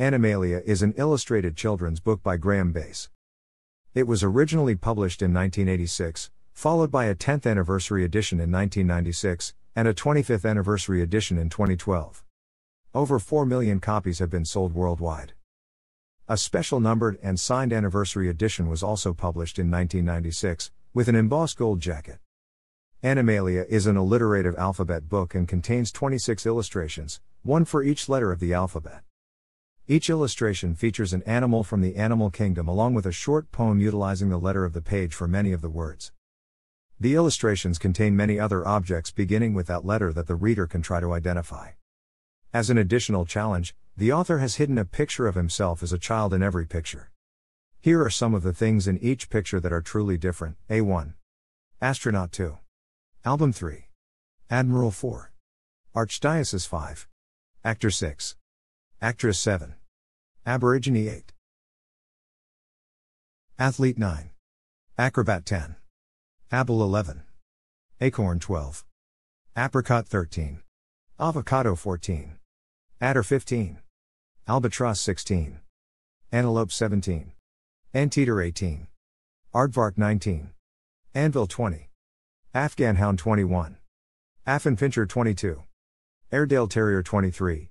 Animalia is an illustrated children's book by Graham Bass. It was originally published in 1986, followed by a 10th anniversary edition in 1996, and a 25th anniversary edition in 2012. Over 4 million copies have been sold worldwide. A special numbered and signed anniversary edition was also published in 1996, with an embossed gold jacket. Animalia is an alliterative alphabet book and contains 26 illustrations, one for each letter of the alphabet. Each illustration features an animal from the animal kingdom along with a short poem utilizing the letter of the page for many of the words. The illustrations contain many other objects beginning with that letter that the reader can try to identify. As an additional challenge, the author has hidden a picture of himself as a child in every picture. Here are some of the things in each picture that are truly different A1. Astronaut 2. Album 3. Admiral 4. Archdiocese 5. Actor 6. Actress 7. Aborigine 8. Athlete 9. Acrobat 10. Apple 11. Acorn 12. Apricot 13. Avocado 14. Adder 15. Albatross 16. Antelope 17. Anteater 18. Aardvark 19. Anvil 20. Afghan Hound 21. Affin Fincher 22. Airedale Terrier 23.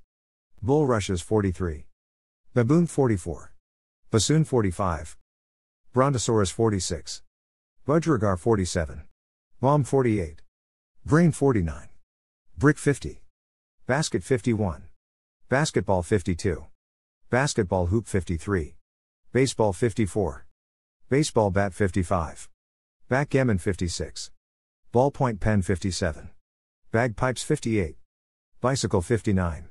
Bulrushes 43. Baboon 44. Bassoon 45. Brontosaurus 46. Budgerigar 47. Bomb 48. Brain 49. Brick 50. Basket 51. Basketball 52. Basketball hoop 53. Baseball 54. Baseball bat 55. Backgammon 56. Ballpoint pen 57. Bagpipes 58. Bicycle 59.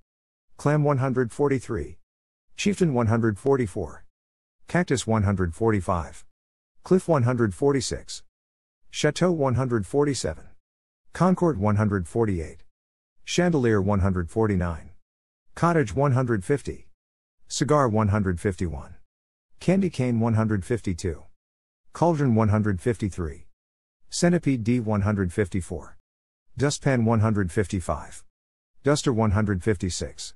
Clam 143. Chieftain 144. Cactus 145. Cliff 146. Chateau 147. Concord 148. Chandelier 149. Cottage 150. Cigar 151. Candy cane 152. Cauldron 153. Centipede D 154. Dustpan 155. Duster 156.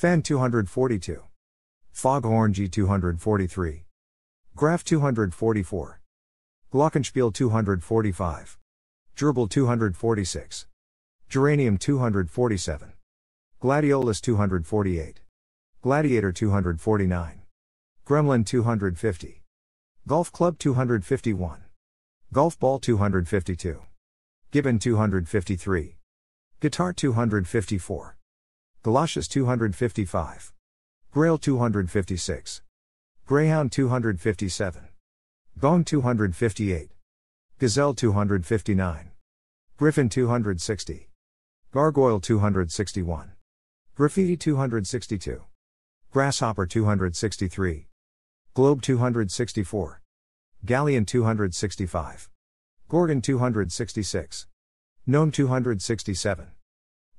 Fan 242. Foghorn G243. Graf 244. Glockenspiel 245. Gerbil 246. Geranium 247. Gladiolus 248. Gladiator 249. Gremlin 250. Golf Club 251. Golf Ball 252. Gibbon 253. Guitar 254. Galoshes 255. Grail 256. Greyhound 257. Gong 258. Gazelle 259. Griffin 260. Gargoyle 261. Graffiti 262. Grasshopper 263. Globe 264. Galleon 265. Gorgon 266. Gnome 267.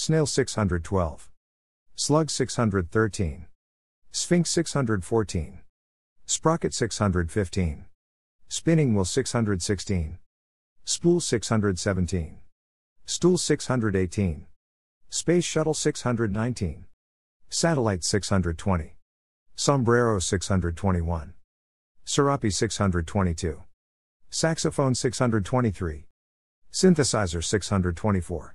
Snail 612. Slug 613. Sphinx 614. Sprocket 615. Spinning wheel 616. Spool 617. Stool 618. Space Shuttle 619. Satellite 620. Sombrero 621. Serapi 622. Saxophone 623. Synthesizer 624.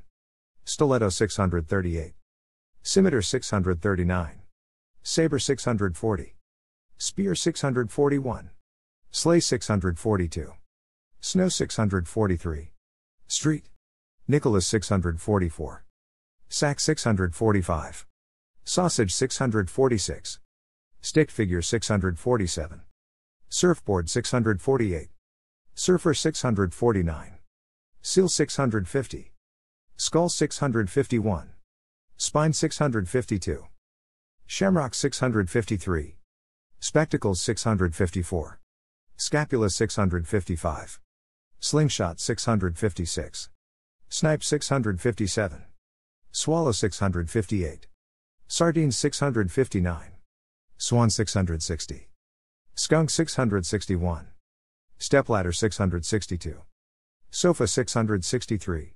Stiletto 638. Scimitar 639. Saber 640. Spear 641. Sleigh 642. Snow 643. Street. Nicholas 644. Sack 645. Sausage 646. Stick figure 647. Surfboard 648. Surfer 649. Seal 650. Skull 651. Spine 652. Shamrock 653. Spectacles 654. Scapula 655. Slingshot 656. Snipe 657. Swallow 658. Sardine 659. Swan 660. Skunk 661. Stepladder 662. Sofa 663.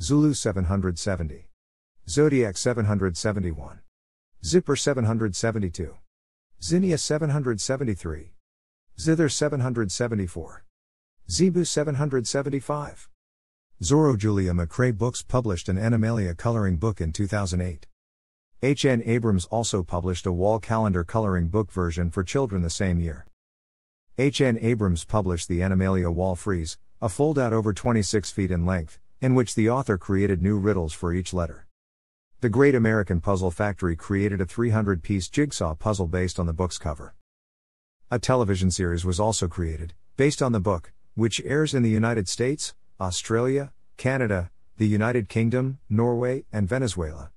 Zulu 770. Zodiac 771. Zipper 772. Zinnia 773. Zither 774. Zebu 775. Zorro Julia McCrae Books published an Animalia coloring book in 2008. H. N. Abrams also published a wall calendar coloring book version for children the same year. H. N. Abrams published the Animalia Wall Freeze, a foldout over 26 feet in length, in which the author created new riddles for each letter. The Great American Puzzle Factory created a 300 piece jigsaw puzzle based on the book's cover. A television series was also created, based on the book, which airs in the United States, Australia, Canada, the United Kingdom, Norway, and Venezuela.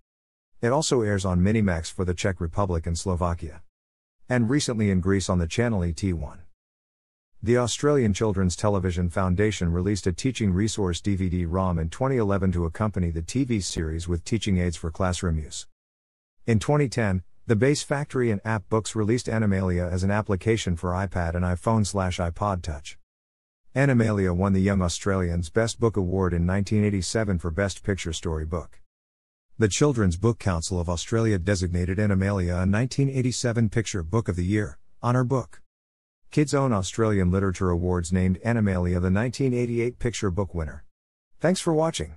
It also airs on Minimax for the Czech Republic and Slovakia. And recently in Greece on the channel ET1. The Australian Children's Television Foundation released a teaching resource DVD ROM in 2011 to accompany the TV series with teaching aids for classroom use. In 2010, the Base Factory and App Books released Animalia as an application for iPad and iPhone slash iPod Touch. Animalia won the Young Australian's Best Book Award in 1987 for Best Picture Storybook. The Children's Book Council of Australia designated Animalia a 1987 Picture Book of the Year, Honour Book. Kids Own Australian Literature Awards named Animalia the 1988 Picture Book winner. Thanks for watching.